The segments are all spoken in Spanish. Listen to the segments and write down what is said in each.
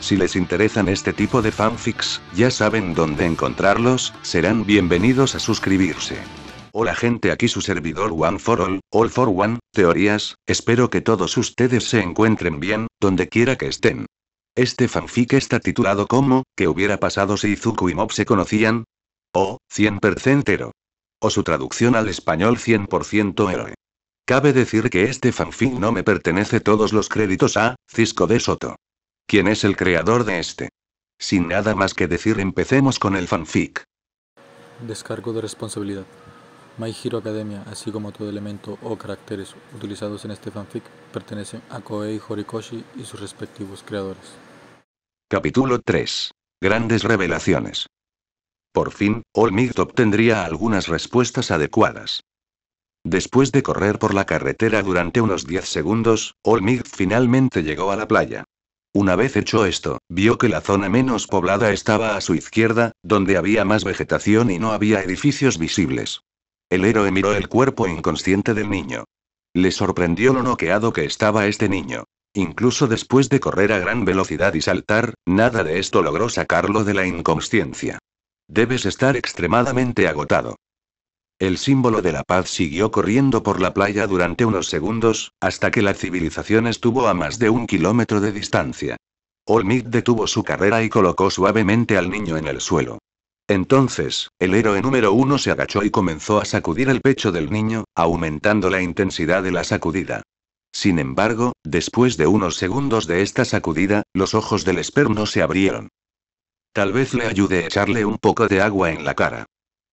Si les interesan este tipo de fanfics, ya saben dónde encontrarlos, serán bienvenidos a suscribirse. Hola gente, aquí su servidor One for All, All for One, Teorías, espero que todos ustedes se encuentren bien, donde quiera que estén. Este fanfic está titulado como, ¿qué hubiera pasado si Izuku y Mob se conocían? O, 100% héroe. O su traducción al español 100% héroe. Cabe decir que este fanfic no me pertenece todos los créditos a, Cisco de Soto. ¿Quién es el creador de este? Sin nada más que decir, empecemos con el fanfic. Descargo de responsabilidad. My Hero Academia, así como todo elemento o caracteres utilizados en este fanfic, pertenecen a Koei Horikoshi y sus respectivos creadores. Capítulo 3. Grandes revelaciones. Por fin, All obtendría algunas respuestas adecuadas. Después de correr por la carretera durante unos 10 segundos, All finalmente llegó a la playa. Una vez hecho esto, vio que la zona menos poblada estaba a su izquierda, donde había más vegetación y no había edificios visibles. El héroe miró el cuerpo inconsciente del niño. Le sorprendió lo noqueado que estaba este niño. Incluso después de correr a gran velocidad y saltar, nada de esto logró sacarlo de la inconsciencia. Debes estar extremadamente agotado. El símbolo de la paz siguió corriendo por la playa durante unos segundos, hasta que la civilización estuvo a más de un kilómetro de distancia. Olmid detuvo su carrera y colocó suavemente al niño en el suelo. Entonces, el héroe número uno se agachó y comenzó a sacudir el pecho del niño, aumentando la intensidad de la sacudida. Sin embargo, después de unos segundos de esta sacudida, los ojos del esperno se abrieron. Tal vez le ayude a echarle un poco de agua en la cara.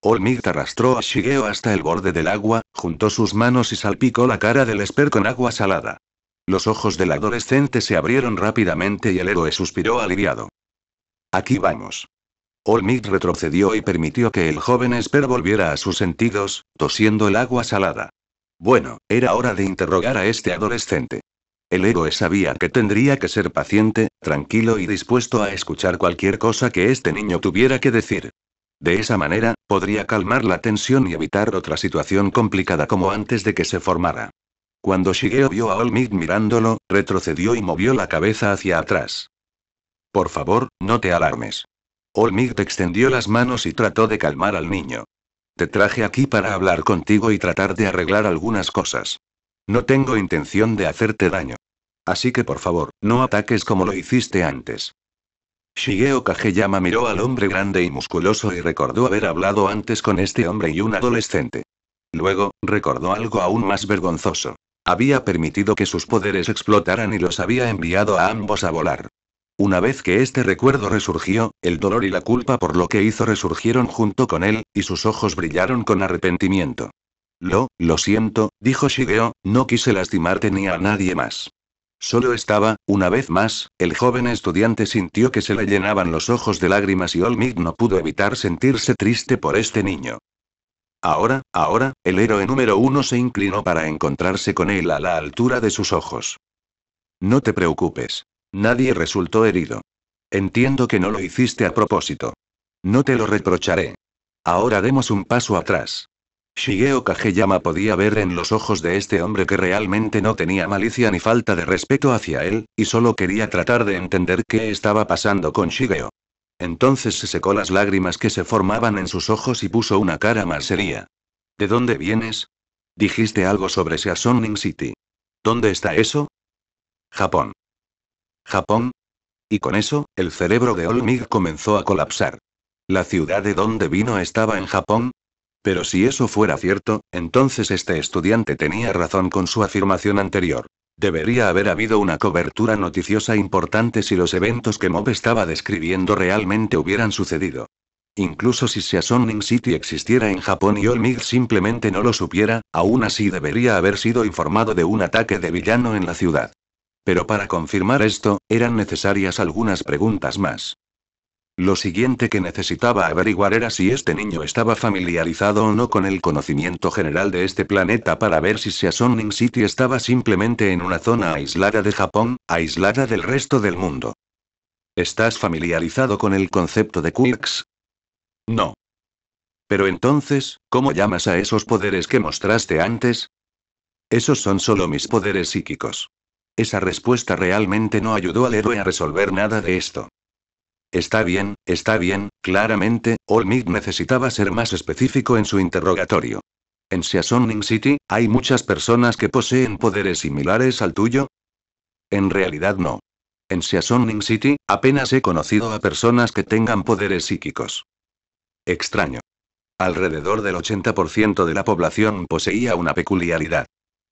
Olmigt arrastró a Shigeo hasta el borde del agua, juntó sus manos y salpicó la cara del Esper con agua salada. Los ojos del adolescente se abrieron rápidamente y el héroe suspiró aliviado. Aquí vamos. Olmigt retrocedió y permitió que el joven Esper volviera a sus sentidos, tosiendo el agua salada. Bueno, era hora de interrogar a este adolescente. El héroe sabía que tendría que ser paciente, tranquilo y dispuesto a escuchar cualquier cosa que este niño tuviera que decir. De esa manera, podría calmar la tensión y evitar otra situación complicada como antes de que se formara. Cuando Shigeo vio a Olmig mirándolo, retrocedió y movió la cabeza hacia atrás. Por favor, no te alarmes. te extendió las manos y trató de calmar al niño. Te traje aquí para hablar contigo y tratar de arreglar algunas cosas. No tengo intención de hacerte daño. Así que por favor, no ataques como lo hiciste antes. Shigeo Kageyama miró al hombre grande y musculoso y recordó haber hablado antes con este hombre y un adolescente. Luego, recordó algo aún más vergonzoso. Había permitido que sus poderes explotaran y los había enviado a ambos a volar. Una vez que este recuerdo resurgió, el dolor y la culpa por lo que hizo resurgieron junto con él, y sus ojos brillaron con arrepentimiento. Lo, lo siento, dijo Shigeo, no quise lastimarte ni a nadie más. Solo estaba, una vez más, el joven estudiante sintió que se le llenaban los ojos de lágrimas y Olmig no pudo evitar sentirse triste por este niño. Ahora, ahora, el héroe número uno se inclinó para encontrarse con él a la altura de sus ojos. No te preocupes. Nadie resultó herido. Entiendo que no lo hiciste a propósito. No te lo reprocharé. Ahora demos un paso atrás. Shigeo Kageyama podía ver en los ojos de este hombre que realmente no tenía malicia ni falta de respeto hacia él, y solo quería tratar de entender qué estaba pasando con Shigeo. Entonces se secó las lágrimas que se formaban en sus ojos y puso una cara más seria. ¿De dónde vienes? Dijiste algo sobre Seasoning City. ¿Dónde está eso? Japón. ¿Japón? Y con eso, el cerebro de Olmig comenzó a colapsar. La ciudad de donde vino estaba en Japón, pero si eso fuera cierto, entonces este estudiante tenía razón con su afirmación anterior. Debería haber habido una cobertura noticiosa importante si los eventos que Mob estaba describiendo realmente hubieran sucedido. Incluso si Seasoning City existiera en Japón y Olmig simplemente no lo supiera, aún así debería haber sido informado de un ataque de villano en la ciudad. Pero para confirmar esto, eran necesarias algunas preguntas más. Lo siguiente que necesitaba averiguar era si este niño estaba familiarizado o no con el conocimiento general de este planeta para ver si Seasoning City estaba simplemente en una zona aislada de Japón, aislada del resto del mundo. ¿Estás familiarizado con el concepto de Quirks? No. Pero entonces, ¿cómo llamas a esos poderes que mostraste antes? Esos son solo mis poderes psíquicos. Esa respuesta realmente no ayudó al héroe a resolver nada de esto. Está bien, está bien, claramente, Olmig necesitaba ser más específico en su interrogatorio. ¿En Seasoning City, hay muchas personas que poseen poderes similares al tuyo? En realidad no. En Seasoning City, apenas he conocido a personas que tengan poderes psíquicos. Extraño. Alrededor del 80% de la población poseía una peculiaridad.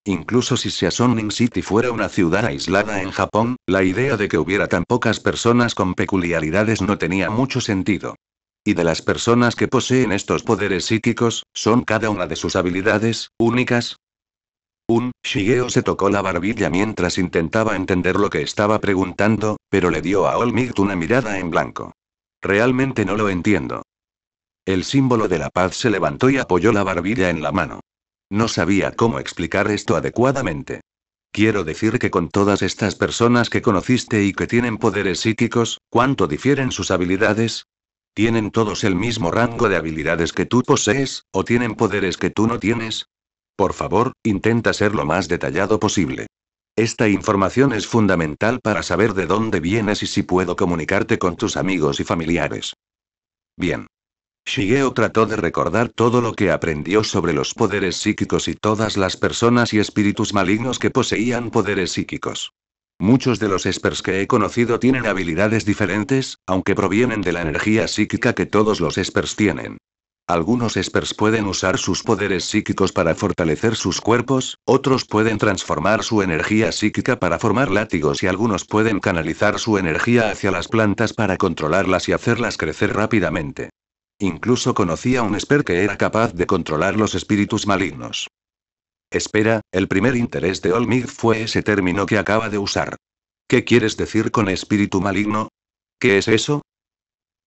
Incluso si Seasoning City fuera una ciudad aislada en Japón, la idea de que hubiera tan pocas personas con peculiaridades no tenía mucho sentido. Y de las personas que poseen estos poderes psíquicos, ¿son cada una de sus habilidades únicas? Un, Shigeo se tocó la barbilla mientras intentaba entender lo que estaba preguntando, pero le dio a Olmigt una mirada en blanco. Realmente no lo entiendo. El símbolo de la paz se levantó y apoyó la barbilla en la mano. No sabía cómo explicar esto adecuadamente. Quiero decir que con todas estas personas que conociste y que tienen poderes psíquicos, ¿cuánto difieren sus habilidades? ¿Tienen todos el mismo rango de habilidades que tú posees, o tienen poderes que tú no tienes? Por favor, intenta ser lo más detallado posible. Esta información es fundamental para saber de dónde vienes y si puedo comunicarte con tus amigos y familiares. Bien. Shigeo trató de recordar todo lo que aprendió sobre los poderes psíquicos y todas las personas y espíritus malignos que poseían poderes psíquicos. Muchos de los espers que he conocido tienen habilidades diferentes, aunque provienen de la energía psíquica que todos los espers tienen. Algunos espers pueden usar sus poderes psíquicos para fortalecer sus cuerpos, otros pueden transformar su energía psíquica para formar látigos y algunos pueden canalizar su energía hacia las plantas para controlarlas y hacerlas crecer rápidamente. Incluso conocía un Esper que era capaz de controlar los espíritus malignos. Espera, el primer interés de Olmig fue ese término que acaba de usar. ¿Qué quieres decir con espíritu maligno? ¿Qué es eso?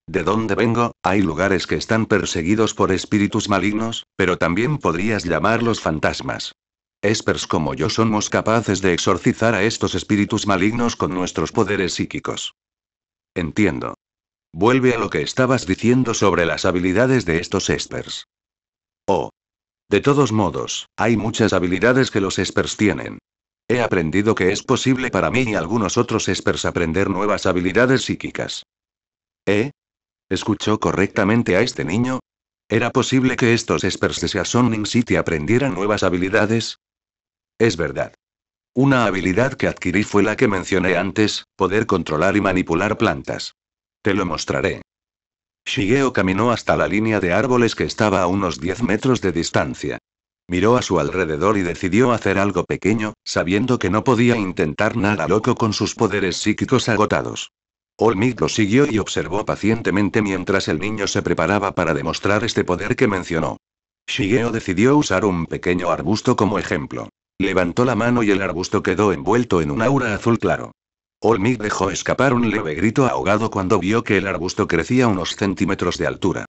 ¿De dónde vengo? Hay lugares que están perseguidos por espíritus malignos, pero también podrías llamarlos fantasmas. Espers como yo somos capaces de exorcizar a estos espíritus malignos con nuestros poderes psíquicos. Entiendo. Vuelve a lo que estabas diciendo sobre las habilidades de estos espers. Oh. De todos modos, hay muchas habilidades que los espers tienen. He aprendido que es posible para mí y algunos otros espers aprender nuevas habilidades psíquicas. ¿Eh? ¿Escuchó correctamente a este niño? ¿Era posible que estos espers de Seasoning City aprendieran nuevas habilidades? Es verdad. Una habilidad que adquirí fue la que mencioné antes, poder controlar y manipular plantas. Te lo mostraré. Shigeo caminó hasta la línea de árboles que estaba a unos 10 metros de distancia. Miró a su alrededor y decidió hacer algo pequeño, sabiendo que no podía intentar nada loco con sus poderes psíquicos agotados. Olmik lo siguió y observó pacientemente mientras el niño se preparaba para demostrar este poder que mencionó. Shigeo decidió usar un pequeño arbusto como ejemplo. Levantó la mano y el arbusto quedó envuelto en un aura azul claro. Olmig dejó escapar un leve grito ahogado cuando vio que el arbusto crecía unos centímetros de altura.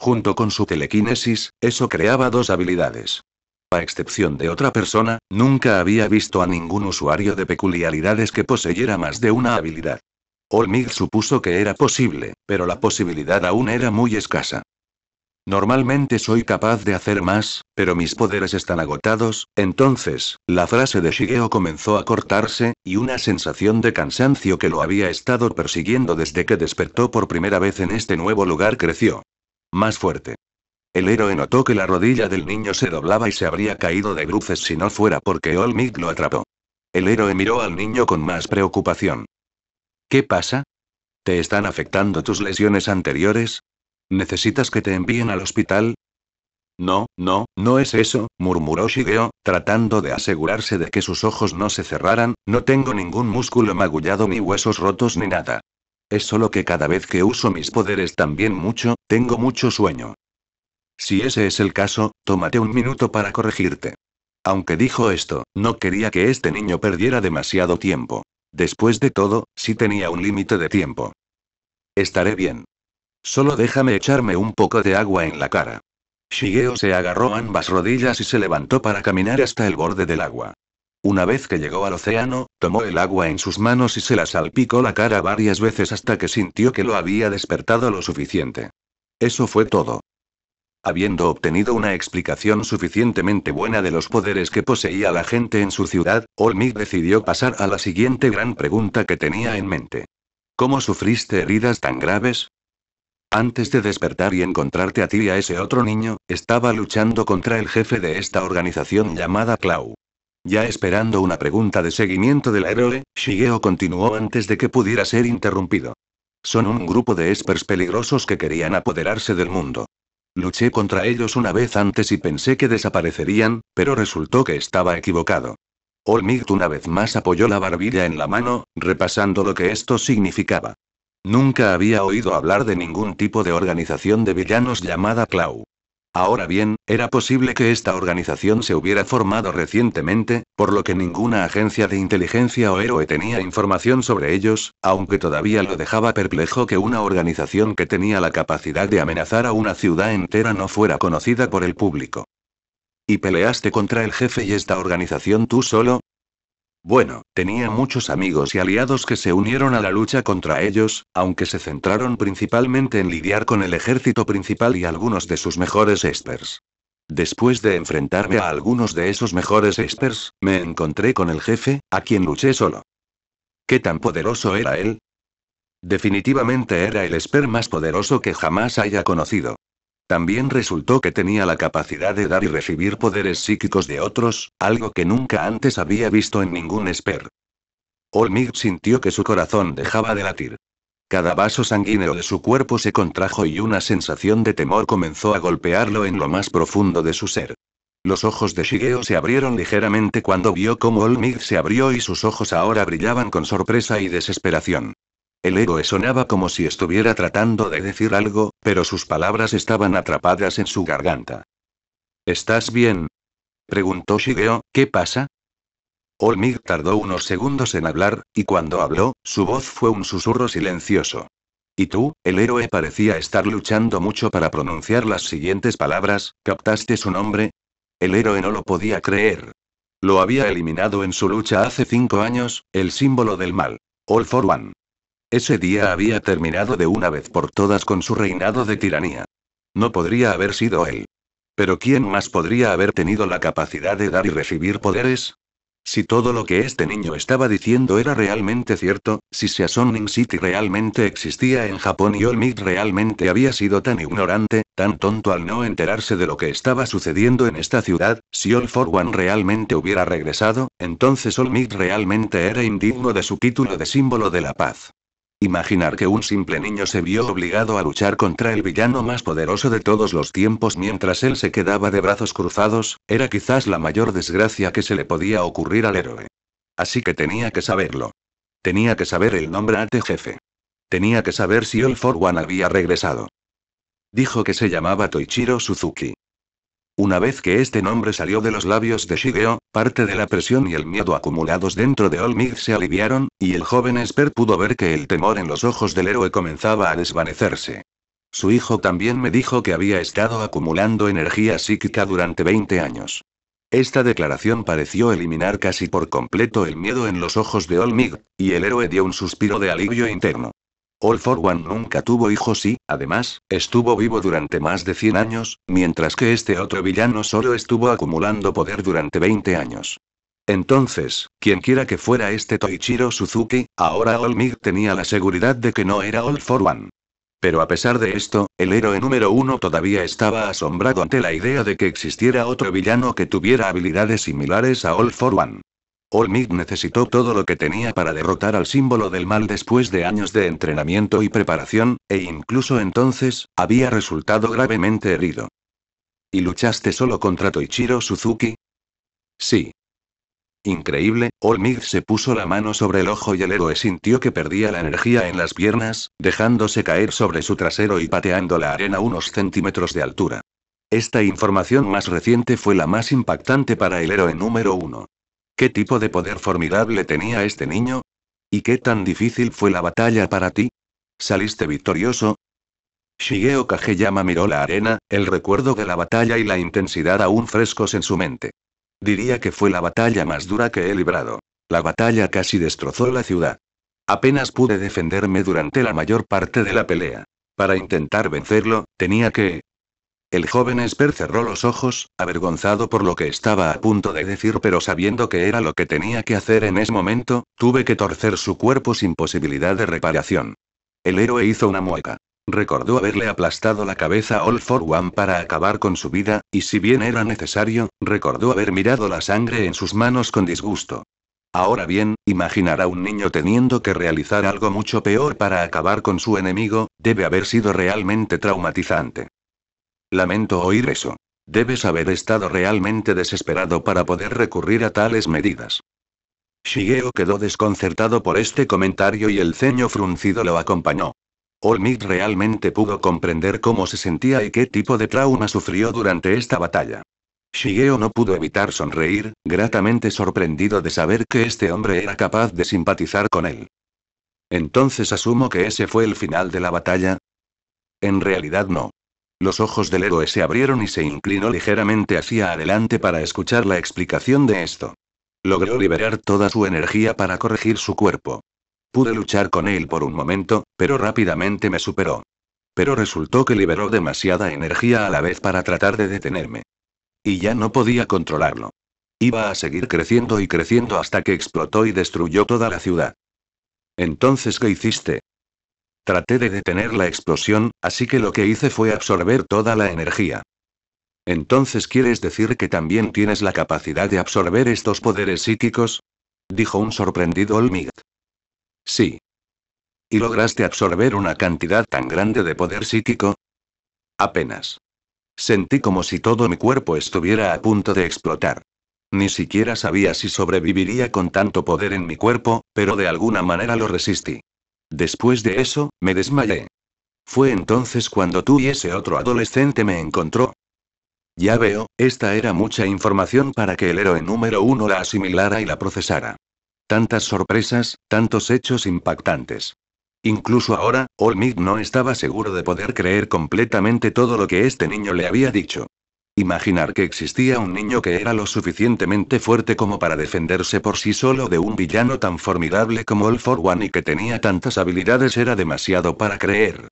Junto con su telequinesis, eso creaba dos habilidades. A excepción de otra persona, nunca había visto a ningún usuario de peculiaridades que poseyera más de una habilidad. Olmig supuso que era posible, pero la posibilidad aún era muy escasa. Normalmente soy capaz de hacer más, pero mis poderes están agotados, entonces, la frase de Shigeo comenzó a cortarse, y una sensación de cansancio que lo había estado persiguiendo desde que despertó por primera vez en este nuevo lugar creció. Más fuerte. El héroe notó que la rodilla del niño se doblaba y se habría caído de bruces si no fuera porque Olmik lo atrapó. El héroe miró al niño con más preocupación. ¿Qué pasa? ¿Te están afectando tus lesiones anteriores? ¿Necesitas que te envíen al hospital? No, no, no es eso, murmuró Shigeo, tratando de asegurarse de que sus ojos no se cerraran, no tengo ningún músculo magullado ni huesos rotos ni nada. Es solo que cada vez que uso mis poderes también mucho, tengo mucho sueño. Si ese es el caso, tómate un minuto para corregirte. Aunque dijo esto, no quería que este niño perdiera demasiado tiempo. Después de todo, sí tenía un límite de tiempo. Estaré bien. Solo déjame echarme un poco de agua en la cara. Shigeo se agarró ambas rodillas y se levantó para caminar hasta el borde del agua. Una vez que llegó al océano, tomó el agua en sus manos y se la salpicó la cara varias veces hasta que sintió que lo había despertado lo suficiente. Eso fue todo. Habiendo obtenido una explicación suficientemente buena de los poderes que poseía la gente en su ciudad, Olmig decidió pasar a la siguiente gran pregunta que tenía en mente. ¿Cómo sufriste heridas tan graves? Antes de despertar y encontrarte a ti y a ese otro niño, estaba luchando contra el jefe de esta organización llamada Clau. Ya esperando una pregunta de seguimiento del héroe, Shigeo continuó antes de que pudiera ser interrumpido. Son un grupo de espers peligrosos que querían apoderarse del mundo. Luché contra ellos una vez antes y pensé que desaparecerían, pero resultó que estaba equivocado. Olmigt una vez más apoyó la barbilla en la mano, repasando lo que esto significaba. Nunca había oído hablar de ningún tipo de organización de villanos llamada Clau. Ahora bien, era posible que esta organización se hubiera formado recientemente, por lo que ninguna agencia de inteligencia o héroe tenía información sobre ellos, aunque todavía lo dejaba perplejo que una organización que tenía la capacidad de amenazar a una ciudad entera no fuera conocida por el público. ¿Y peleaste contra el jefe y esta organización tú solo? Bueno, tenía muchos amigos y aliados que se unieron a la lucha contra ellos, aunque se centraron principalmente en lidiar con el ejército principal y algunos de sus mejores espers. Después de enfrentarme a algunos de esos mejores espers, me encontré con el jefe, a quien luché solo. ¿Qué tan poderoso era él? Definitivamente era el esper más poderoso que jamás haya conocido. También resultó que tenía la capacidad de dar y recibir poderes psíquicos de otros, algo que nunca antes había visto en ningún esper. Olmig sintió que su corazón dejaba de latir. Cada vaso sanguíneo de su cuerpo se contrajo y una sensación de temor comenzó a golpearlo en lo más profundo de su ser. Los ojos de Shigeo se abrieron ligeramente cuando vio cómo Olmig se abrió y sus ojos ahora brillaban con sorpresa y desesperación. El héroe sonaba como si estuviera tratando de decir algo, pero sus palabras estaban atrapadas en su garganta. ¿Estás bien? preguntó Shigeo, ¿qué pasa? Olmir tardó unos segundos en hablar, y cuando habló, su voz fue un susurro silencioso. Y tú, el héroe parecía estar luchando mucho para pronunciar las siguientes palabras, ¿captaste su nombre? El héroe no lo podía creer. Lo había eliminado en su lucha hace cinco años, el símbolo del mal. All for One. Ese día había terminado de una vez por todas con su reinado de tiranía. No podría haber sido él. Pero ¿quién más podría haber tenido la capacidad de dar y recibir poderes? Si todo lo que este niño estaba diciendo era realmente cierto, si Seasoning City realmente existía en Japón y Olmec realmente había sido tan ignorante, tan tonto al no enterarse de lo que estaba sucediendo en esta ciudad, si All For One realmente hubiera regresado, entonces Olmec realmente era indigno de su título de símbolo de la paz. Imaginar que un simple niño se vio obligado a luchar contra el villano más poderoso de todos los tiempos mientras él se quedaba de brazos cruzados, era quizás la mayor desgracia que se le podía ocurrir al héroe. Así que tenía que saberlo. Tenía que saber el nombre ante jefe. Tenía que saber si All For One había regresado. Dijo que se llamaba Toichiro Suzuki. Una vez que este nombre salió de los labios de Shigeo, parte de la presión y el miedo acumulados dentro de Olmig se aliviaron, y el joven Esper pudo ver que el temor en los ojos del héroe comenzaba a desvanecerse. Su hijo también me dijo que había estado acumulando energía psíquica durante 20 años. Esta declaración pareció eliminar casi por completo el miedo en los ojos de Olmig, y el héroe dio un suspiro de alivio interno. All for One nunca tuvo hijos y, además, estuvo vivo durante más de 100 años, mientras que este otro villano solo estuvo acumulando poder durante 20 años. Entonces, quienquiera que fuera este Toichiro Suzuki, ahora All Might tenía la seguridad de que no era All for One. Pero a pesar de esto, el héroe número uno todavía estaba asombrado ante la idea de que existiera otro villano que tuviera habilidades similares a All for One. Olmig necesitó todo lo que tenía para derrotar al símbolo del mal después de años de entrenamiento y preparación, e incluso entonces, había resultado gravemente herido. ¿Y luchaste solo contra Toichiro Suzuki? Sí. Increíble, Olmig se puso la mano sobre el ojo y el héroe sintió que perdía la energía en las piernas, dejándose caer sobre su trasero y pateando la arena unos centímetros de altura. Esta información más reciente fue la más impactante para el héroe número uno. ¿Qué tipo de poder formidable tenía este niño? ¿Y qué tan difícil fue la batalla para ti? ¿Saliste victorioso? Shigeo Kageyama miró la arena, el recuerdo de la batalla y la intensidad aún frescos en su mente. Diría que fue la batalla más dura que he librado. La batalla casi destrozó la ciudad. Apenas pude defenderme durante la mayor parte de la pelea. Para intentar vencerlo, tenía que, el joven Esper cerró los ojos, avergonzado por lo que estaba a punto de decir, pero sabiendo que era lo que tenía que hacer en ese momento, tuve que torcer su cuerpo sin posibilidad de reparación. El héroe hizo una mueca. Recordó haberle aplastado la cabeza a All for One para acabar con su vida, y si bien era necesario, recordó haber mirado la sangre en sus manos con disgusto. Ahora bien, imaginar a un niño teniendo que realizar algo mucho peor para acabar con su enemigo, debe haber sido realmente traumatizante. Lamento oír eso. Debes haber estado realmente desesperado para poder recurrir a tales medidas. Shigeo quedó desconcertado por este comentario y el ceño fruncido lo acompañó. Olmid realmente pudo comprender cómo se sentía y qué tipo de trauma sufrió durante esta batalla. Shigeo no pudo evitar sonreír, gratamente sorprendido de saber que este hombre era capaz de simpatizar con él. Entonces asumo que ese fue el final de la batalla. En realidad no. Los ojos del héroe se abrieron y se inclinó ligeramente hacia adelante para escuchar la explicación de esto. Logró liberar toda su energía para corregir su cuerpo. Pude luchar con él por un momento, pero rápidamente me superó. Pero resultó que liberó demasiada energía a la vez para tratar de detenerme. Y ya no podía controlarlo. Iba a seguir creciendo y creciendo hasta que explotó y destruyó toda la ciudad. Entonces, ¿qué hiciste? Traté de detener la explosión, así que lo que hice fue absorber toda la energía. Entonces quieres decir que también tienes la capacidad de absorber estos poderes psíquicos? dijo un sorprendido Olmig. Sí. ¿Y lograste absorber una cantidad tan grande de poder psíquico? Apenas. Sentí como si todo mi cuerpo estuviera a punto de explotar. Ni siquiera sabía si sobreviviría con tanto poder en mi cuerpo, pero de alguna manera lo resistí. Después de eso, me desmayé. Fue entonces cuando tú y ese otro adolescente me encontró. Ya veo, esta era mucha información para que el héroe número uno la asimilara y la procesara. Tantas sorpresas, tantos hechos impactantes. Incluso ahora, Olmig no estaba seguro de poder creer completamente todo lo que este niño le había dicho. Imaginar que existía un niño que era lo suficientemente fuerte como para defenderse por sí solo de un villano tan formidable como All For One y que tenía tantas habilidades era demasiado para creer.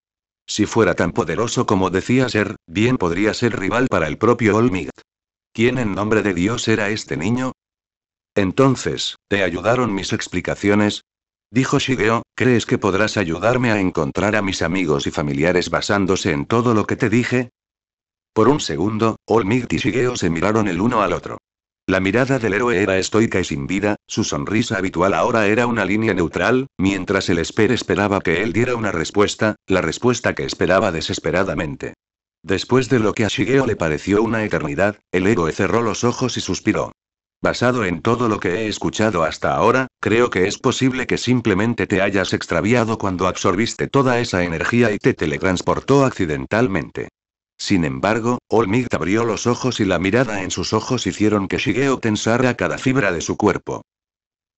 Si fuera tan poderoso como decía ser, bien podría ser rival para el propio All Might. ¿Quién en nombre de Dios era este niño? Entonces, ¿te ayudaron mis explicaciones? Dijo Shigeo, ¿crees que podrás ayudarme a encontrar a mis amigos y familiares basándose en todo lo que te dije? Por un segundo, All y Shigeo se miraron el uno al otro. La mirada del héroe era estoica y sin vida, su sonrisa habitual ahora era una línea neutral, mientras el Esper esperaba que él diera una respuesta, la respuesta que esperaba desesperadamente. Después de lo que a Shigeo le pareció una eternidad, el héroe cerró los ojos y suspiró. Basado en todo lo que he escuchado hasta ahora, creo que es posible que simplemente te hayas extraviado cuando absorbiste toda esa energía y te teletransportó accidentalmente. Sin embargo, Olmig abrió los ojos y la mirada en sus ojos hicieron que Shigeo tensara cada fibra de su cuerpo.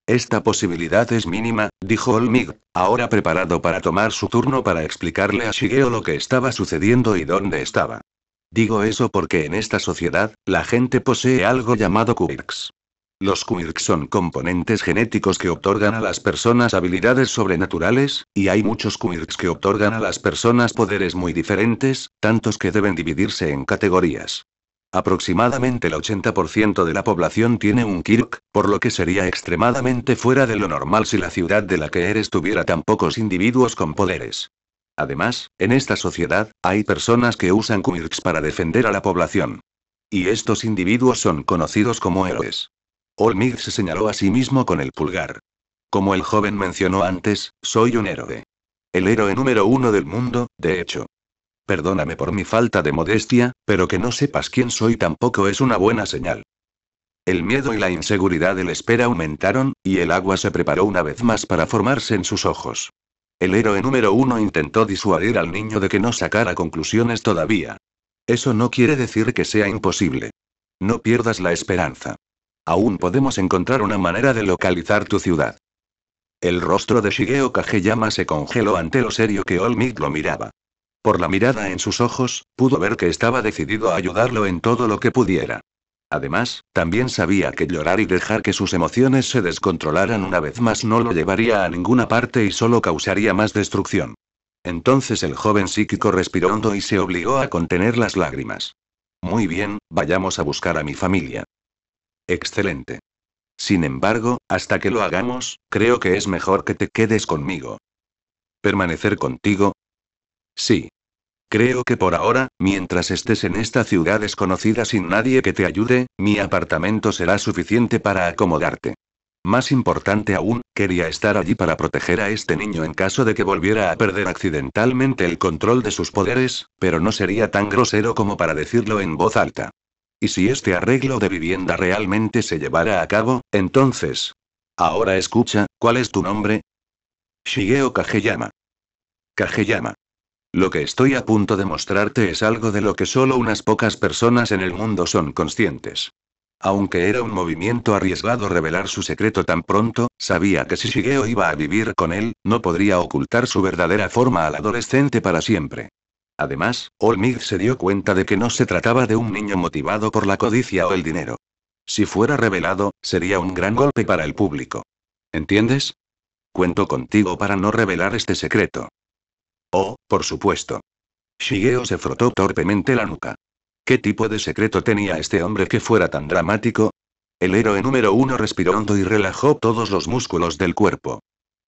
Esta posibilidad es mínima, dijo Olmig, ahora preparado para tomar su turno para explicarle a Shigeo lo que estaba sucediendo y dónde estaba. Digo eso porque en esta sociedad, la gente posee algo llamado quirks. Los Quirks son componentes genéticos que otorgan a las personas habilidades sobrenaturales, y hay muchos Quirks que otorgan a las personas poderes muy diferentes, tantos que deben dividirse en categorías. Aproximadamente el 80% de la población tiene un Quirk, por lo que sería extremadamente fuera de lo normal si la ciudad de la que eres tuviera tan pocos individuos con poderes. Además, en esta sociedad, hay personas que usan Quirks para defender a la población. Y estos individuos son conocidos como héroes. Olmig se señaló a sí mismo con el pulgar. Como el joven mencionó antes, soy un héroe. El héroe número uno del mundo, de hecho. Perdóname por mi falta de modestia, pero que no sepas quién soy tampoco es una buena señal. El miedo y la inseguridad del espera aumentaron, y el agua se preparó una vez más para formarse en sus ojos. El héroe número uno intentó disuadir al niño de que no sacara conclusiones todavía. Eso no quiere decir que sea imposible. No pierdas la esperanza. Aún podemos encontrar una manera de localizar tu ciudad. El rostro de Shigeo Kageyama se congeló ante lo serio que Olmik lo miraba. Por la mirada en sus ojos, pudo ver que estaba decidido a ayudarlo en todo lo que pudiera. Además, también sabía que llorar y dejar que sus emociones se descontrolaran una vez más no lo llevaría a ninguna parte y solo causaría más destrucción. Entonces el joven psíquico respiró hondo y se obligó a contener las lágrimas. Muy bien, vayamos a buscar a mi familia. Excelente. Sin embargo, hasta que lo hagamos, creo que es mejor que te quedes conmigo. ¿Permanecer contigo? Sí. Creo que por ahora, mientras estés en esta ciudad desconocida sin nadie que te ayude, mi apartamento será suficiente para acomodarte. Más importante aún, quería estar allí para proteger a este niño en caso de que volviera a perder accidentalmente el control de sus poderes, pero no sería tan grosero como para decirlo en voz alta. Y si este arreglo de vivienda realmente se llevara a cabo, entonces... Ahora escucha, ¿cuál es tu nombre? Shigeo Kageyama. Kageyama. Lo que estoy a punto de mostrarte es algo de lo que solo unas pocas personas en el mundo son conscientes. Aunque era un movimiento arriesgado revelar su secreto tan pronto, sabía que si Shigeo iba a vivir con él, no podría ocultar su verdadera forma al adolescente para siempre. Además, Olmig se dio cuenta de que no se trataba de un niño motivado por la codicia o el dinero. Si fuera revelado, sería un gran golpe para el público. ¿Entiendes? Cuento contigo para no revelar este secreto. Oh, por supuesto. Shigeo se frotó torpemente la nuca. ¿Qué tipo de secreto tenía este hombre que fuera tan dramático? El héroe número uno respiró hondo y relajó todos los músculos del cuerpo.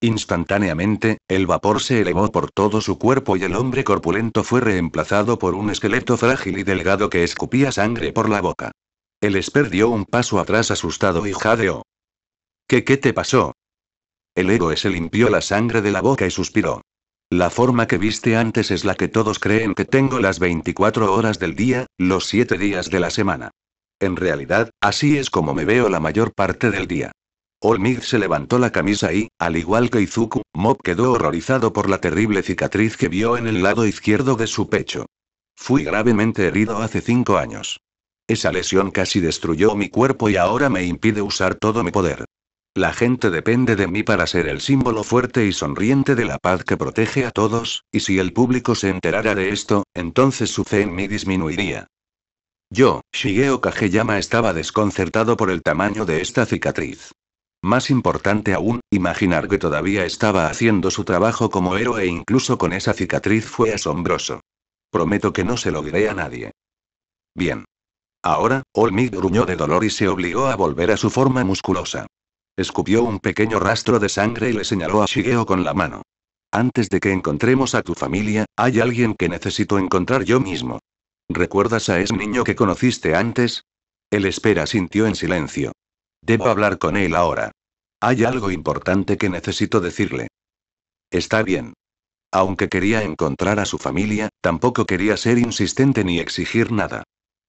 Instantáneamente, el vapor se elevó por todo su cuerpo y el hombre corpulento fue reemplazado por un esqueleto frágil y delgado que escupía sangre por la boca. El Esper dio un paso atrás asustado y jadeó. ¿Qué qué te pasó? El héroe se limpió la sangre de la boca y suspiró. La forma que viste antes es la que todos creen que tengo las 24 horas del día, los 7 días de la semana. En realidad, así es como me veo la mayor parte del día. Olmig se levantó la camisa y, al igual que Izuku, Mob quedó horrorizado por la terrible cicatriz que vio en el lado izquierdo de su pecho. Fui gravemente herido hace cinco años. Esa lesión casi destruyó mi cuerpo y ahora me impide usar todo mi poder. La gente depende de mí para ser el símbolo fuerte y sonriente de la paz que protege a todos, y si el público se enterara de esto, entonces su fe en mí disminuiría. Yo, Shigeo Kageyama, estaba desconcertado por el tamaño de esta cicatriz. Más importante aún, imaginar que todavía estaba haciendo su trabajo como héroe e incluso con esa cicatriz fue asombroso. Prometo que no se lo diré a nadie. Bien. Ahora, Olmig gruñó de dolor y se obligó a volver a su forma musculosa. Escupió un pequeño rastro de sangre y le señaló a Shigeo con la mano. Antes de que encontremos a tu familia, hay alguien que necesito encontrar yo mismo. ¿Recuerdas a ese niño que conociste antes? El espera sintió en silencio. Debo hablar con él ahora. Hay algo importante que necesito decirle. Está bien. Aunque quería encontrar a su familia, tampoco quería ser insistente ni exigir nada.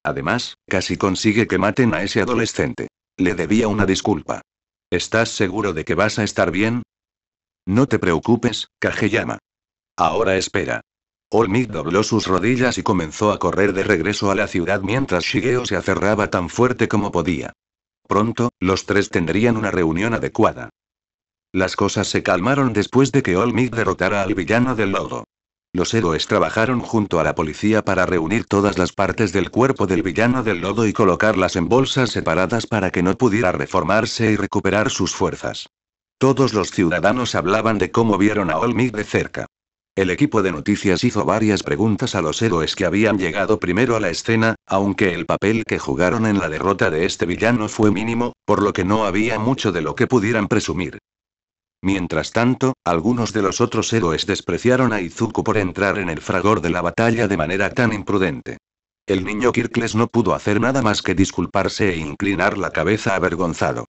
Además, casi consigue que maten a ese adolescente. Le debía una disculpa. ¿Estás seguro de que vas a estar bien? No te preocupes, Kageyama. Ahora espera. Olmik dobló sus rodillas y comenzó a correr de regreso a la ciudad mientras Shigeo se aferraba tan fuerte como podía. Pronto, los tres tendrían una reunión adecuada. Las cosas se calmaron después de que Olmig derrotara al villano del lodo. Los héroes trabajaron junto a la policía para reunir todas las partes del cuerpo del villano del lodo y colocarlas en bolsas separadas para que no pudiera reformarse y recuperar sus fuerzas. Todos los ciudadanos hablaban de cómo vieron a Olmig de cerca. El equipo de noticias hizo varias preguntas a los héroes que habían llegado primero a la escena, aunque el papel que jugaron en la derrota de este villano fue mínimo, por lo que no había mucho de lo que pudieran presumir. Mientras tanto, algunos de los otros héroes despreciaron a Izuku por entrar en el fragor de la batalla de manera tan imprudente. El niño Kirkles no pudo hacer nada más que disculparse e inclinar la cabeza avergonzado.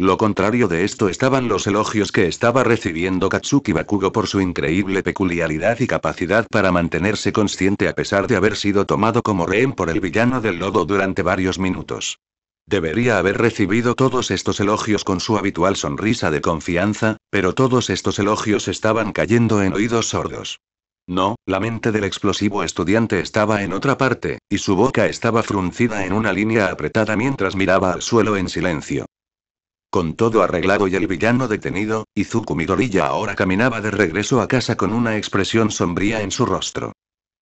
Lo contrario de esto estaban los elogios que estaba recibiendo Katsuki Bakugo por su increíble peculiaridad y capacidad para mantenerse consciente a pesar de haber sido tomado como rehén por el villano del lodo durante varios minutos. Debería haber recibido todos estos elogios con su habitual sonrisa de confianza, pero todos estos elogios estaban cayendo en oídos sordos. No, la mente del explosivo estudiante estaba en otra parte, y su boca estaba fruncida en una línea apretada mientras miraba al suelo en silencio. Con todo arreglado y el villano detenido, Izuku Midoriya ahora caminaba de regreso a casa con una expresión sombría en su rostro.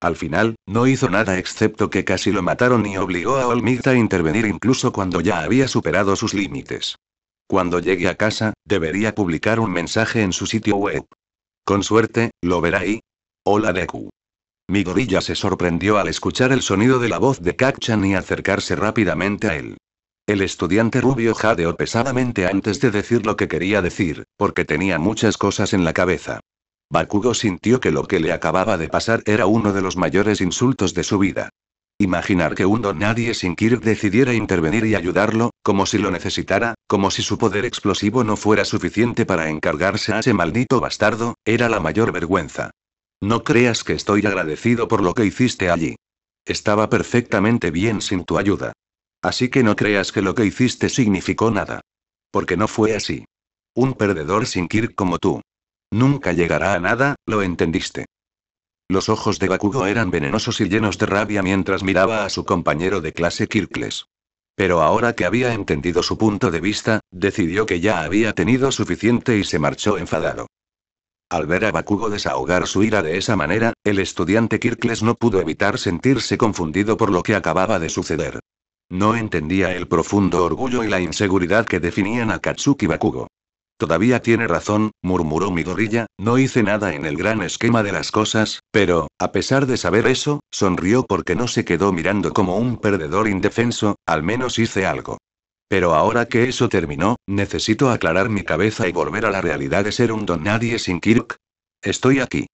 Al final, no hizo nada excepto que casi lo mataron y obligó a Olmigta a intervenir incluso cuando ya había superado sus límites. Cuando llegue a casa, debería publicar un mensaje en su sitio web. Con suerte, lo verá ahí. Hola Deku. Midoriya se sorprendió al escuchar el sonido de la voz de Kakchan y acercarse rápidamente a él. El estudiante rubio jadeó pesadamente antes de decir lo que quería decir, porque tenía muchas cosas en la cabeza. Bakugo sintió que lo que le acababa de pasar era uno de los mayores insultos de su vida. Imaginar que un don nadie sin Kirk decidiera intervenir y ayudarlo, como si lo necesitara, como si su poder explosivo no fuera suficiente para encargarse a ese maldito bastardo, era la mayor vergüenza. No creas que estoy agradecido por lo que hiciste allí. Estaba perfectamente bien sin tu ayuda. Así que no creas que lo que hiciste significó nada. Porque no fue así. Un perdedor sin Kirk como tú. Nunca llegará a nada, ¿lo entendiste? Los ojos de Bakugo eran venenosos y llenos de rabia mientras miraba a su compañero de clase Kirkles. Pero ahora que había entendido su punto de vista, decidió que ya había tenido suficiente y se marchó enfadado. Al ver a Bakugo desahogar su ira de esa manera, el estudiante Kirkles no pudo evitar sentirse confundido por lo que acababa de suceder. No entendía el profundo orgullo y la inseguridad que definían a Katsuki Bakugo. Todavía tiene razón, murmuró Midorilla, no hice nada en el gran esquema de las cosas, pero, a pesar de saber eso, sonrió porque no se quedó mirando como un perdedor indefenso, al menos hice algo. Pero ahora que eso terminó, necesito aclarar mi cabeza y volver a la realidad de ser un don nadie sin Kirk. Estoy aquí.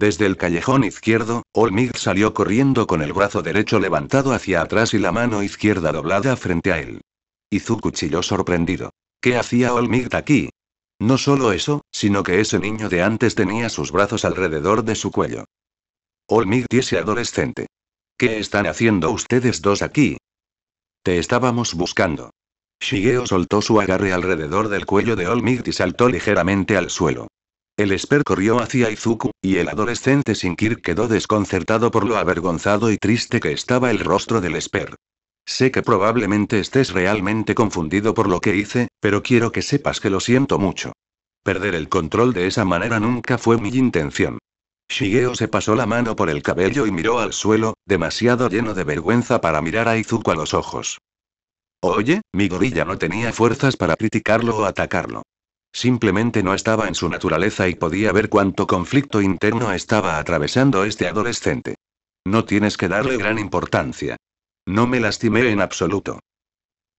Desde el callejón izquierdo, Olmig salió corriendo con el brazo derecho levantado hacia atrás y la mano izquierda doblada frente a él. Izu cuchilló sorprendido. ¿Qué hacía Olmig aquí? No solo eso, sino que ese niño de antes tenía sus brazos alrededor de su cuello. Olmig ese adolescente. ¿Qué están haciendo ustedes dos aquí? Te estábamos buscando. Shigeo soltó su agarre alrededor del cuello de Olmig y saltó ligeramente al suelo. El Esper corrió hacia Izuku, y el adolescente Sinkir quedó desconcertado por lo avergonzado y triste que estaba el rostro del Esper. Sé que probablemente estés realmente confundido por lo que hice, pero quiero que sepas que lo siento mucho. Perder el control de esa manera nunca fue mi intención. Shigeo se pasó la mano por el cabello y miró al suelo, demasiado lleno de vergüenza para mirar a Izuku a los ojos. Oye, mi gorilla no tenía fuerzas para criticarlo o atacarlo. Simplemente no estaba en su naturaleza y podía ver cuánto conflicto interno estaba atravesando este adolescente. No tienes que darle gran importancia. No me lastimé en absoluto.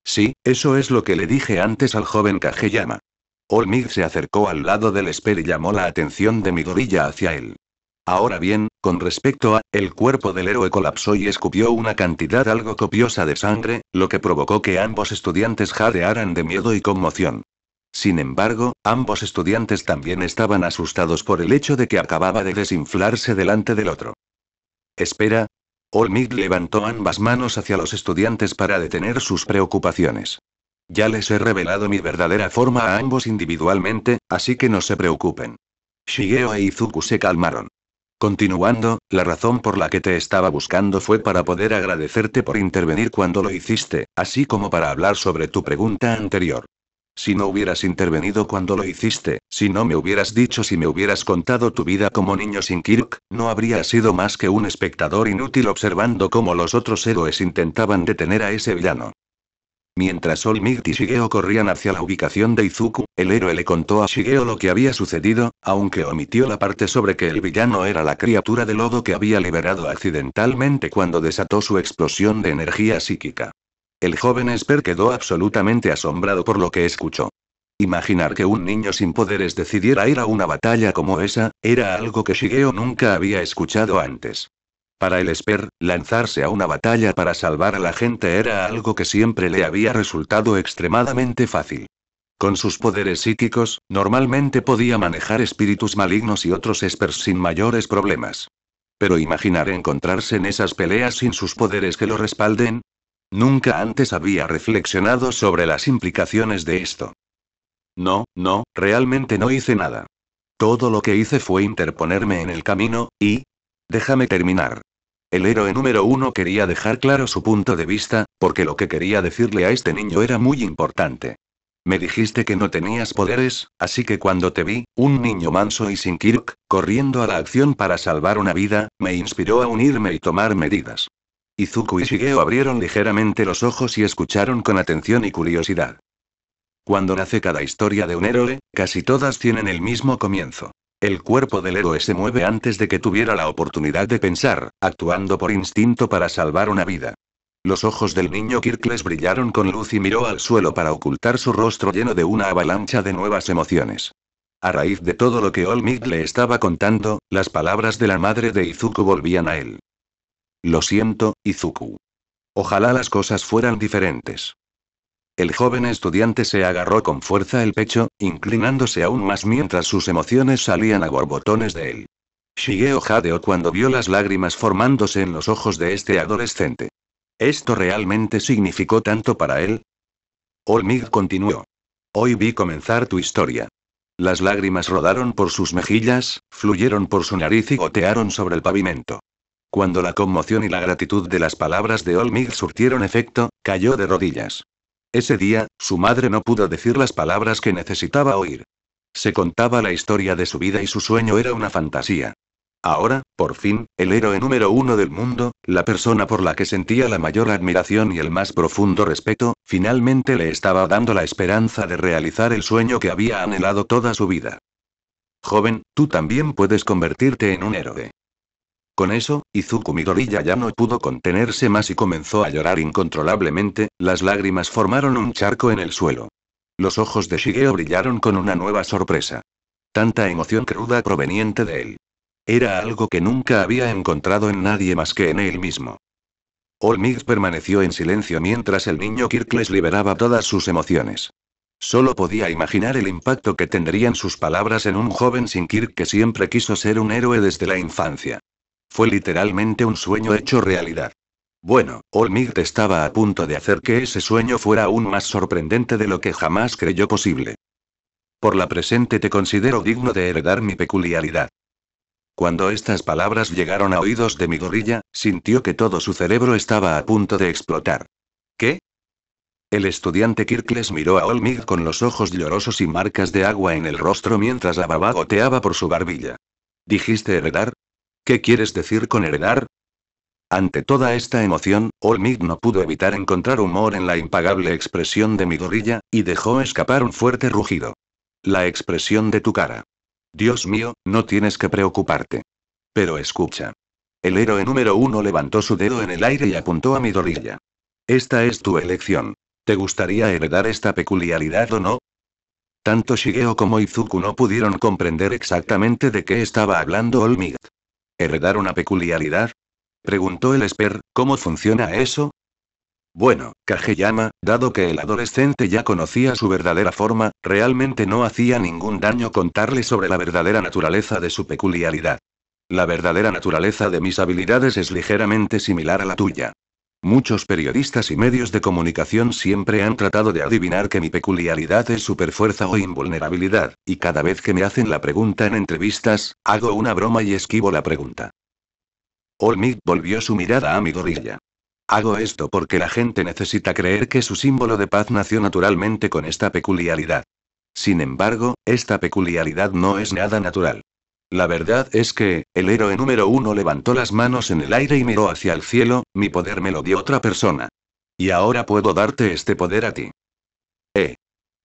Sí, eso es lo que le dije antes al joven Kageyama. Olmig se acercó al lado del Esper y llamó la atención de gorilla hacia él. Ahora bien, con respecto a, el cuerpo del héroe colapsó y escupió una cantidad algo copiosa de sangre, lo que provocó que ambos estudiantes jadearan de miedo y conmoción. Sin embargo, ambos estudiantes también estaban asustados por el hecho de que acababa de desinflarse delante del otro. Espera. Olmid levantó ambas manos hacia los estudiantes para detener sus preocupaciones. Ya les he revelado mi verdadera forma a ambos individualmente, así que no se preocupen. Shigeo e Izuku se calmaron. Continuando, la razón por la que te estaba buscando fue para poder agradecerte por intervenir cuando lo hiciste, así como para hablar sobre tu pregunta anterior. Si no hubieras intervenido cuando lo hiciste, si no me hubieras dicho si me hubieras contado tu vida como niño sin Kiruk, no habría sido más que un espectador inútil observando cómo los otros héroes intentaban detener a ese villano. Mientras Olmigt y Shigeo corrían hacia la ubicación de Izuku, el héroe le contó a Shigeo lo que había sucedido, aunque omitió la parte sobre que el villano era la criatura de lodo que había liberado accidentalmente cuando desató su explosión de energía psíquica. El joven Esper quedó absolutamente asombrado por lo que escuchó. Imaginar que un niño sin poderes decidiera ir a una batalla como esa, era algo que Shigeo nunca había escuchado antes. Para el Esper, lanzarse a una batalla para salvar a la gente era algo que siempre le había resultado extremadamente fácil. Con sus poderes psíquicos, normalmente podía manejar espíritus malignos y otros esper sin mayores problemas. Pero imaginar encontrarse en esas peleas sin sus poderes que lo respalden, Nunca antes había reflexionado sobre las implicaciones de esto. No, no, realmente no hice nada. Todo lo que hice fue interponerme en el camino, y... Déjame terminar. El héroe número uno quería dejar claro su punto de vista, porque lo que quería decirle a este niño era muy importante. Me dijiste que no tenías poderes, así que cuando te vi, un niño manso y sin Kirk, corriendo a la acción para salvar una vida, me inspiró a unirme y tomar medidas. Izuku y Shigeo abrieron ligeramente los ojos y escucharon con atención y curiosidad. Cuando nace cada historia de un héroe, casi todas tienen el mismo comienzo. El cuerpo del héroe se mueve antes de que tuviera la oportunidad de pensar, actuando por instinto para salvar una vida. Los ojos del niño Kirkles brillaron con luz y miró al suelo para ocultar su rostro lleno de una avalancha de nuevas emociones. A raíz de todo lo que Olmid le estaba contando, las palabras de la madre de Izuku volvían a él. Lo siento, Izuku. Ojalá las cosas fueran diferentes. El joven estudiante se agarró con fuerza el pecho, inclinándose aún más mientras sus emociones salían a borbotones de él. Shigeo jadeó cuando vio las lágrimas formándose en los ojos de este adolescente. ¿Esto realmente significó tanto para él? Olmig continuó. Hoy vi comenzar tu historia. Las lágrimas rodaron por sus mejillas, fluyeron por su nariz y gotearon sobre el pavimento. Cuando la conmoción y la gratitud de las palabras de Olmig surtieron efecto, cayó de rodillas. Ese día, su madre no pudo decir las palabras que necesitaba oír. Se contaba la historia de su vida y su sueño era una fantasía. Ahora, por fin, el héroe número uno del mundo, la persona por la que sentía la mayor admiración y el más profundo respeto, finalmente le estaba dando la esperanza de realizar el sueño que había anhelado toda su vida. Joven, tú también puedes convertirte en un héroe. Con eso, Izuku Midoriya ya no pudo contenerse más y comenzó a llorar incontrolablemente, las lágrimas formaron un charco en el suelo. Los ojos de Shigeo brillaron con una nueva sorpresa. Tanta emoción cruda proveniente de él. Era algo que nunca había encontrado en nadie más que en él mismo. Olmix permaneció en silencio mientras el niño Kirkles liberaba todas sus emociones. Solo podía imaginar el impacto que tendrían sus palabras en un joven sin Kirk que siempre quiso ser un héroe desde la infancia. Fue literalmente un sueño hecho realidad. Bueno, Olmigt estaba a punto de hacer que ese sueño fuera aún más sorprendente de lo que jamás creyó posible. Por la presente te considero digno de heredar mi peculiaridad. Cuando estas palabras llegaron a oídos de mi gorilla, sintió que todo su cerebro estaba a punto de explotar. ¿Qué? El estudiante Kirkles miró a Olmig con los ojos llorosos y marcas de agua en el rostro mientras la baba goteaba por su barbilla. ¿Dijiste heredar? ¿Qué quieres decir con heredar? Ante toda esta emoción, Olmig no pudo evitar encontrar humor en la impagable expresión de mi y dejó escapar un fuerte rugido. La expresión de tu cara. Dios mío, no tienes que preocuparte. Pero escucha. El héroe número uno levantó su dedo en el aire y apuntó a mi Esta es tu elección. ¿Te gustaría heredar esta peculiaridad o no? Tanto Shigeo como Izuku no pudieron comprender exactamente de qué estaba hablando Olmig. ¿Heredar una peculiaridad? Preguntó el Esper, ¿cómo funciona eso? Bueno, Kageyama, dado que el adolescente ya conocía su verdadera forma, realmente no hacía ningún daño contarle sobre la verdadera naturaleza de su peculiaridad. La verdadera naturaleza de mis habilidades es ligeramente similar a la tuya. Muchos periodistas y medios de comunicación siempre han tratado de adivinar que mi peculiaridad es superfuerza o invulnerabilidad, y cada vez que me hacen la pregunta en entrevistas, hago una broma y esquivo la pregunta. Olmid volvió su mirada a mi gorilla. Hago esto porque la gente necesita creer que su símbolo de paz nació naturalmente con esta peculiaridad. Sin embargo, esta peculiaridad no es nada natural. La verdad es que, el héroe número uno levantó las manos en el aire y miró hacia el cielo, mi poder me lo dio otra persona. Y ahora puedo darte este poder a ti. Eh.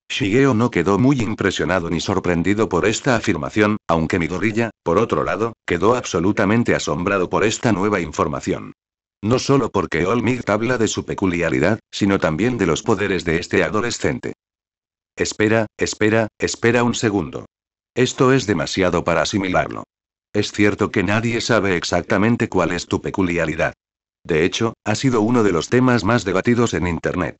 Shigeo no quedó muy impresionado ni sorprendido por esta afirmación, aunque Midorilla, por otro lado, quedó absolutamente asombrado por esta nueva información. No solo porque Olmigt habla de su peculiaridad, sino también de los poderes de este adolescente. Espera, espera, espera un segundo. Esto es demasiado para asimilarlo. Es cierto que nadie sabe exactamente cuál es tu peculiaridad. De hecho, ha sido uno de los temas más debatidos en Internet.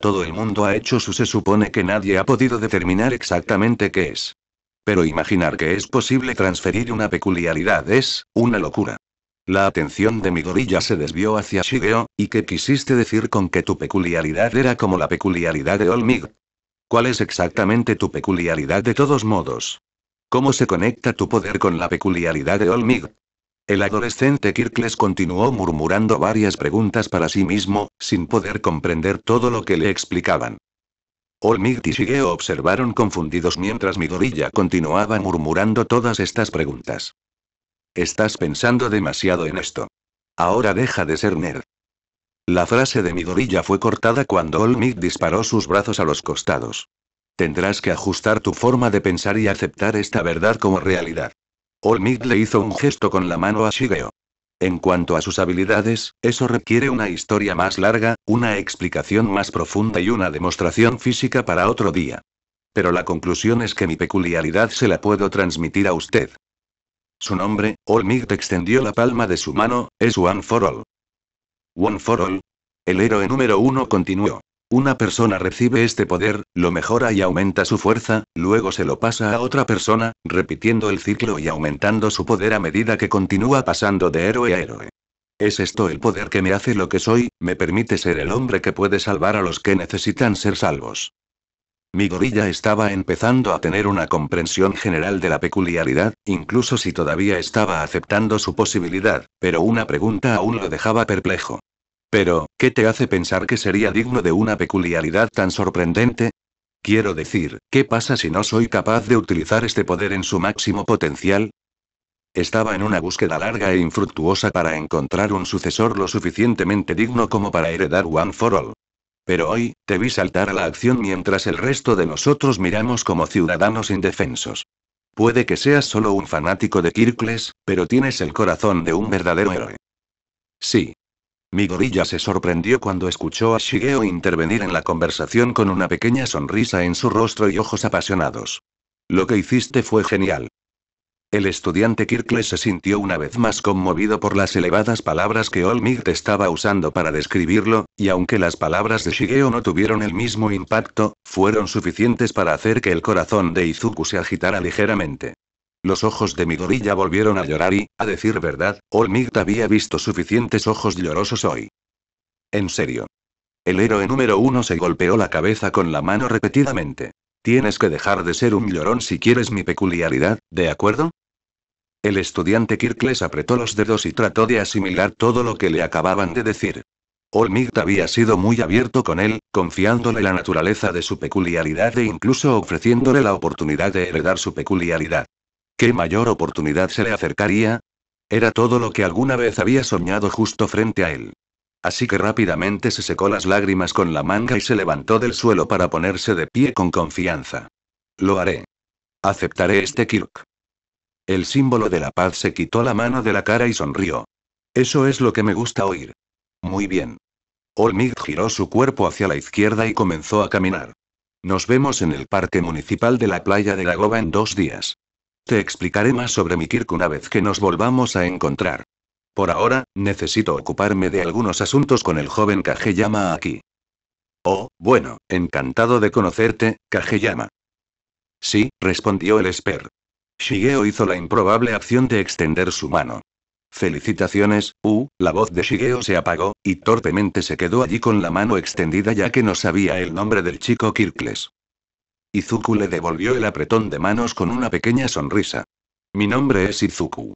Todo el mundo ha hecho su se supone que nadie ha podido determinar exactamente qué es. Pero imaginar que es posible transferir una peculiaridad es, una locura. La atención de gorilla se desvió hacia Shigeo, ¿y que quisiste decir con que tu peculiaridad era como la peculiaridad de Olmig? ¿Cuál es exactamente tu peculiaridad de todos modos? ¿Cómo se conecta tu poder con la peculiaridad de Olmig? El adolescente Kirkles continuó murmurando varias preguntas para sí mismo, sin poder comprender todo lo que le explicaban. Olmig y Shigeo observaron confundidos mientras Midorilla continuaba murmurando todas estas preguntas. Estás pensando demasiado en esto. Ahora deja de ser nerd. La frase de Midorilla fue cortada cuando Olmig disparó sus brazos a los costados. Tendrás que ajustar tu forma de pensar y aceptar esta verdad como realidad. All le hizo un gesto con la mano a Shigeo. En cuanto a sus habilidades, eso requiere una historia más larga, una explicación más profunda y una demostración física para otro día. Pero la conclusión es que mi peculiaridad se la puedo transmitir a usted. Su nombre, All extendió la palma de su mano, es One for All. One for All. El héroe número uno continuó. Una persona recibe este poder, lo mejora y aumenta su fuerza, luego se lo pasa a otra persona, repitiendo el ciclo y aumentando su poder a medida que continúa pasando de héroe a héroe. ¿Es esto el poder que me hace lo que soy, me permite ser el hombre que puede salvar a los que necesitan ser salvos? Mi gorilla estaba empezando a tener una comprensión general de la peculiaridad, incluso si todavía estaba aceptando su posibilidad, pero una pregunta aún lo dejaba perplejo. Pero, ¿qué te hace pensar que sería digno de una peculiaridad tan sorprendente? Quiero decir, ¿qué pasa si no soy capaz de utilizar este poder en su máximo potencial? Estaba en una búsqueda larga e infructuosa para encontrar un sucesor lo suficientemente digno como para heredar One for All. Pero hoy, te vi saltar a la acción mientras el resto de nosotros miramos como ciudadanos indefensos. Puede que seas solo un fanático de Kirkles, pero tienes el corazón de un verdadero héroe. Sí, gorilla se sorprendió cuando escuchó a Shigeo intervenir en la conversación con una pequeña sonrisa en su rostro y ojos apasionados. Lo que hiciste fue genial. El estudiante Kirkle se sintió una vez más conmovido por las elevadas palabras que Olmigt estaba usando para describirlo, y aunque las palabras de Shigeo no tuvieron el mismo impacto, fueron suficientes para hacer que el corazón de Izuku se agitara ligeramente. Los ojos de mi volvieron a llorar y, a decir verdad, Olmigd había visto suficientes ojos llorosos hoy. En serio. El héroe número uno se golpeó la cabeza con la mano repetidamente. Tienes que dejar de ser un llorón si quieres mi peculiaridad, ¿de acuerdo? El estudiante Kirkles apretó los dedos y trató de asimilar todo lo que le acababan de decir. Olmigd había sido muy abierto con él, confiándole la naturaleza de su peculiaridad e incluso ofreciéndole la oportunidad de heredar su peculiaridad. ¿Qué mayor oportunidad se le acercaría? Era todo lo que alguna vez había soñado justo frente a él. Así que rápidamente se secó las lágrimas con la manga y se levantó del suelo para ponerse de pie con confianza. Lo haré. Aceptaré este Kirk. El símbolo de la paz se quitó la mano de la cara y sonrió. Eso es lo que me gusta oír. Muy bien. Olmig giró su cuerpo hacia la izquierda y comenzó a caminar. Nos vemos en el parque municipal de la playa de la goba en dos días. Te explicaré más sobre mi Kirk una vez que nos volvamos a encontrar. Por ahora, necesito ocuparme de algunos asuntos con el joven Kageyama aquí. Oh, bueno, encantado de conocerte, Kageyama. Sí, respondió el Esper. Shigeo hizo la improbable acción de extender su mano. Felicitaciones, U. la voz de Shigeo se apagó, y torpemente se quedó allí con la mano extendida ya que no sabía el nombre del chico Kirkles. Izuku le devolvió el apretón de manos con una pequeña sonrisa. Mi nombre es Izuku.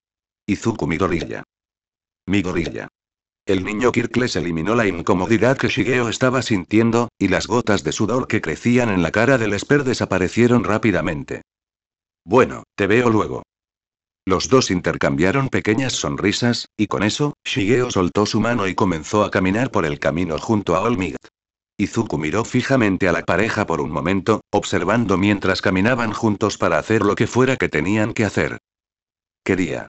Izuku gorilla. Mi gorilla. El niño Kirkles eliminó la incomodidad que Shigeo estaba sintiendo, y las gotas de sudor que crecían en la cara del Esper desaparecieron rápidamente. Bueno, te veo luego. Los dos intercambiaron pequeñas sonrisas, y con eso, Shigeo soltó su mano y comenzó a caminar por el camino junto a Olmig. Izuku miró fijamente a la pareja por un momento, observando mientras caminaban juntos para hacer lo que fuera que tenían que hacer. Quería.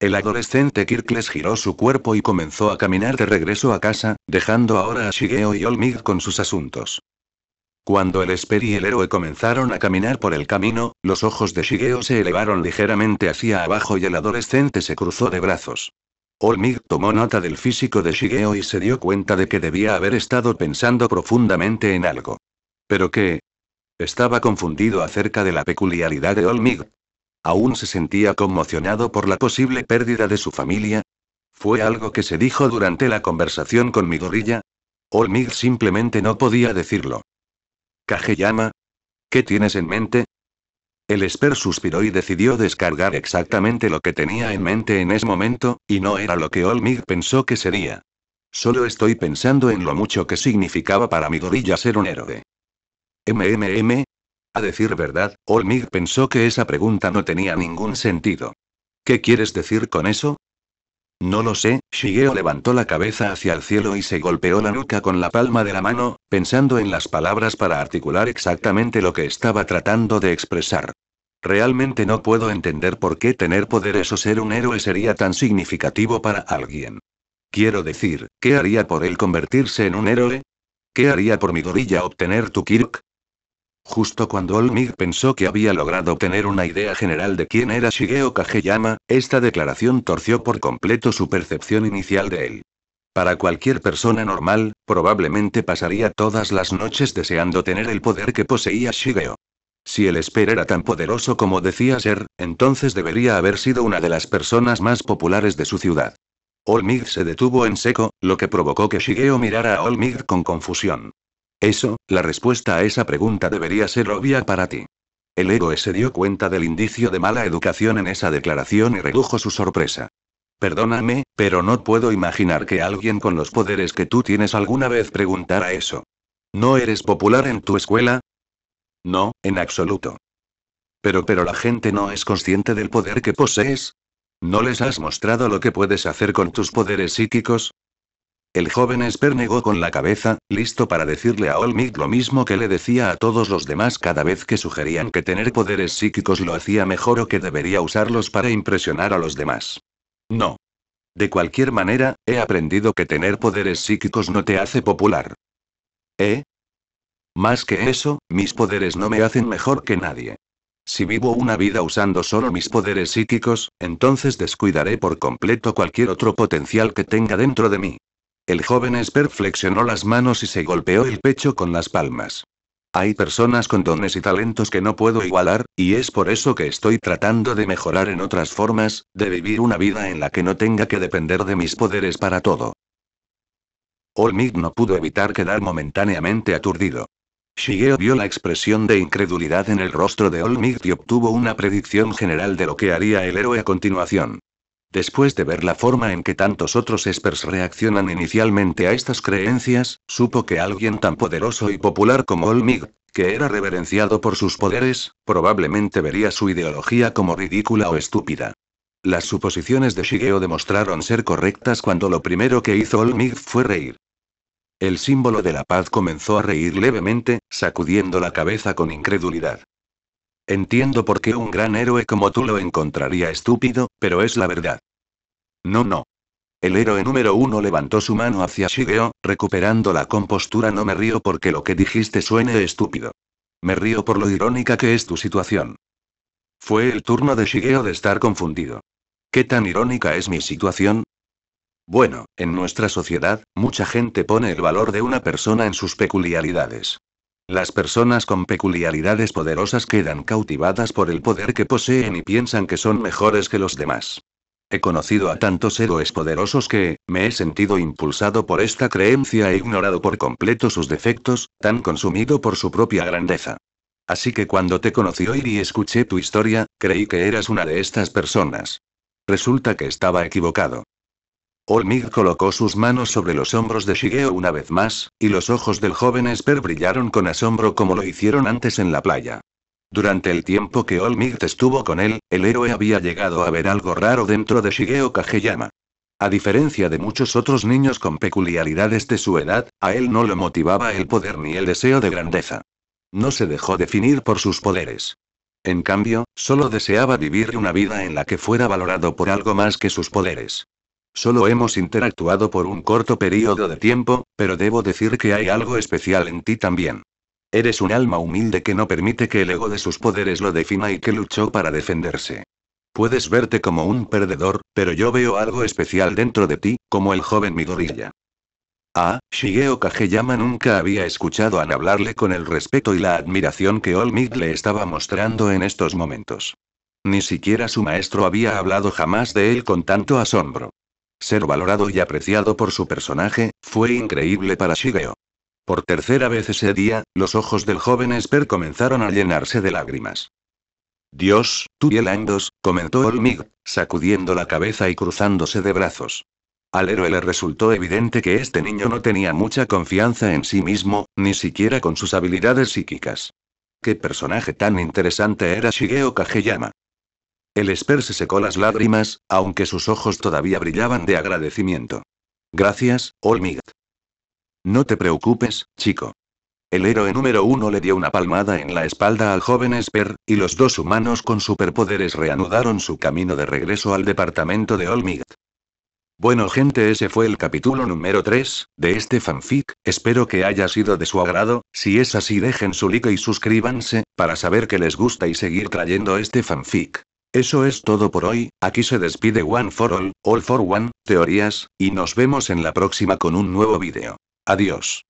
El adolescente Kirkles giró su cuerpo y comenzó a caminar de regreso a casa, dejando ahora a Shigeo y Olmig con sus asuntos. Cuando el Esper y el héroe comenzaron a caminar por el camino, los ojos de Shigeo se elevaron ligeramente hacia abajo y el adolescente se cruzó de brazos. Olmig tomó nota del físico de Shigeo y se dio cuenta de que debía haber estado pensando profundamente en algo. ¿Pero qué? Estaba confundido acerca de la peculiaridad de Olmig. Aún se sentía conmocionado por la posible pérdida de su familia. ¿Fue algo que se dijo durante la conversación con Midorilla? Olmig simplemente no podía decirlo. Kageyama. ¿Qué tienes en mente? El Esper suspiró y decidió descargar exactamente lo que tenía en mente en ese momento, y no era lo que Olmig pensó que sería. Solo estoy pensando en lo mucho que significaba para mi gorilla ser un héroe. MMM. A decir verdad, Olmig pensó que esa pregunta no tenía ningún sentido. ¿Qué quieres decir con eso? No lo sé, Shigeo levantó la cabeza hacia el cielo y se golpeó la nuca con la palma de la mano, pensando en las palabras para articular exactamente lo que estaba tratando de expresar. Realmente no puedo entender por qué tener poderes o ser un héroe sería tan significativo para alguien. Quiero decir, ¿qué haría por él convertirse en un héroe? ¿Qué haría por mi gorilla obtener tu Kirk? Justo cuando Olmig pensó que había logrado tener una idea general de quién era Shigeo Kageyama, esta declaración torció por completo su percepción inicial de él. Para cualquier persona normal, probablemente pasaría todas las noches deseando tener el poder que poseía Shigeo. Si el Esper era tan poderoso como decía ser, entonces debería haber sido una de las personas más populares de su ciudad. Olmig se detuvo en seco, lo que provocó que Shigeo mirara a Olmig con confusión. Eso, la respuesta a esa pregunta debería ser obvia para ti. El héroe se dio cuenta del indicio de mala educación en esa declaración y redujo su sorpresa. Perdóname, pero no puedo imaginar que alguien con los poderes que tú tienes alguna vez preguntara eso. ¿No eres popular en tu escuela? No, en absoluto. Pero pero la gente no es consciente del poder que posees. ¿No les has mostrado lo que puedes hacer con tus poderes psíquicos? El joven Esper negó con la cabeza, listo para decirle a Olmick lo mismo que le decía a todos los demás cada vez que sugerían que tener poderes psíquicos lo hacía mejor o que debería usarlos para impresionar a los demás. No. De cualquier manera, he aprendido que tener poderes psíquicos no te hace popular. ¿Eh? Más que eso, mis poderes no me hacen mejor que nadie. Si vivo una vida usando solo mis poderes psíquicos, entonces descuidaré por completo cualquier otro potencial que tenga dentro de mí. El joven Esper flexionó las manos y se golpeó el pecho con las palmas. Hay personas con dones y talentos que no puedo igualar, y es por eso que estoy tratando de mejorar en otras formas, de vivir una vida en la que no tenga que depender de mis poderes para todo. Olmig no pudo evitar quedar momentáneamente aturdido. Shigeo vio la expresión de incredulidad en el rostro de Olmig y obtuvo una predicción general de lo que haría el héroe a continuación. Después de ver la forma en que tantos otros espers reaccionan inicialmente a estas creencias, supo que alguien tan poderoso y popular como Olmig, que era reverenciado por sus poderes, probablemente vería su ideología como ridícula o estúpida. Las suposiciones de Shigeo demostraron ser correctas cuando lo primero que hizo Olmig fue reír. El símbolo de la paz comenzó a reír levemente, sacudiendo la cabeza con incredulidad. Entiendo por qué un gran héroe como tú lo encontraría estúpido, pero es la verdad. No, no. El héroe número uno levantó su mano hacia Shigeo, recuperando la compostura. No me río porque lo que dijiste suene estúpido. Me río por lo irónica que es tu situación. Fue el turno de Shigeo de estar confundido. ¿Qué tan irónica es mi situación? Bueno, en nuestra sociedad, mucha gente pone el valor de una persona en sus peculiaridades. Las personas con peculiaridades poderosas quedan cautivadas por el poder que poseen y piensan que son mejores que los demás. He conocido a tantos héroes poderosos que, me he sentido impulsado por esta creencia e ignorado por completo sus defectos, tan consumido por su propia grandeza. Así que cuando te conocí hoy y escuché tu historia, creí que eras una de estas personas. Resulta que estaba equivocado. Olmig colocó sus manos sobre los hombros de Shigeo una vez más, y los ojos del joven Esper brillaron con asombro como lo hicieron antes en la playa. Durante el tiempo que Olmig estuvo con él, el héroe había llegado a ver algo raro dentro de Shigeo Kageyama. A diferencia de muchos otros niños con peculiaridades de su edad, a él no lo motivaba el poder ni el deseo de grandeza. No se dejó definir por sus poderes. En cambio, solo deseaba vivir una vida en la que fuera valorado por algo más que sus poderes. Solo hemos interactuado por un corto periodo de tiempo, pero debo decir que hay algo especial en ti también. Eres un alma humilde que no permite que el ego de sus poderes lo defina y que luchó para defenderse. Puedes verte como un perdedor, pero yo veo algo especial dentro de ti, como el joven Midoriya. Ah, Shigeo Kageyama nunca había escuchado a hablarle con el respeto y la admiración que Olmid le estaba mostrando en estos momentos. Ni siquiera su maestro había hablado jamás de él con tanto asombro. Ser valorado y apreciado por su personaje, fue increíble para Shigeo. Por tercera vez ese día, los ojos del joven Esper comenzaron a llenarse de lágrimas. Dios, tú y el Andos, comentó Olmig, sacudiendo la cabeza y cruzándose de brazos. Al héroe le resultó evidente que este niño no tenía mucha confianza en sí mismo, ni siquiera con sus habilidades psíquicas. ¿Qué personaje tan interesante era Shigeo Kageyama? El Esper se secó las lágrimas, aunque sus ojos todavía brillaban de agradecimiento. Gracias, Olmigat. No te preocupes, chico. El héroe número uno le dio una palmada en la espalda al joven Esper, y los dos humanos con superpoderes reanudaron su camino de regreso al departamento de Olmigat. Bueno gente, ese fue el capítulo número 3, de este fanfic, espero que haya sido de su agrado, si es así dejen su like y suscríbanse, para saber que les gusta y seguir trayendo este fanfic. Eso es todo por hoy, aquí se despide One for All, All for One, teorías, y nos vemos en la próxima con un nuevo vídeo. Adiós.